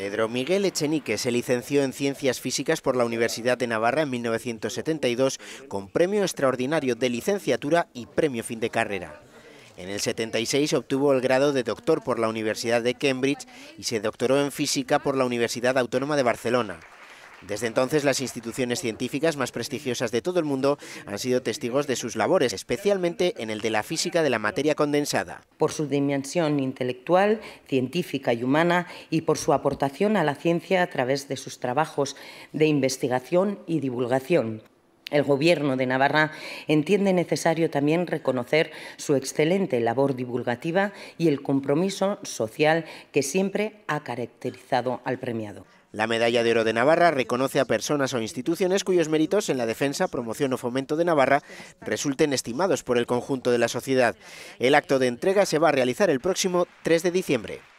Pedro Miguel Echenique se licenció en Ciencias Físicas por la Universidad de Navarra en 1972 con premio extraordinario de licenciatura y premio fin de carrera. En el 76 obtuvo el grado de doctor por la Universidad de Cambridge y se doctoró en física por la Universidad Autónoma de Barcelona. Desde entonces, las instituciones científicas más prestigiosas de todo el mundo han sido testigos de sus labores, especialmente en el de la física de la materia condensada. Por su dimensión intelectual, científica y humana y por su aportación a la ciencia a través de sus trabajos de investigación y divulgación. El Gobierno de Navarra entiende necesario también reconocer su excelente labor divulgativa y el compromiso social que siempre ha caracterizado al premiado. La medalla de oro de Navarra reconoce a personas o instituciones cuyos méritos en la defensa, promoción o fomento de Navarra resulten estimados por el conjunto de la sociedad. El acto de entrega se va a realizar el próximo 3 de diciembre.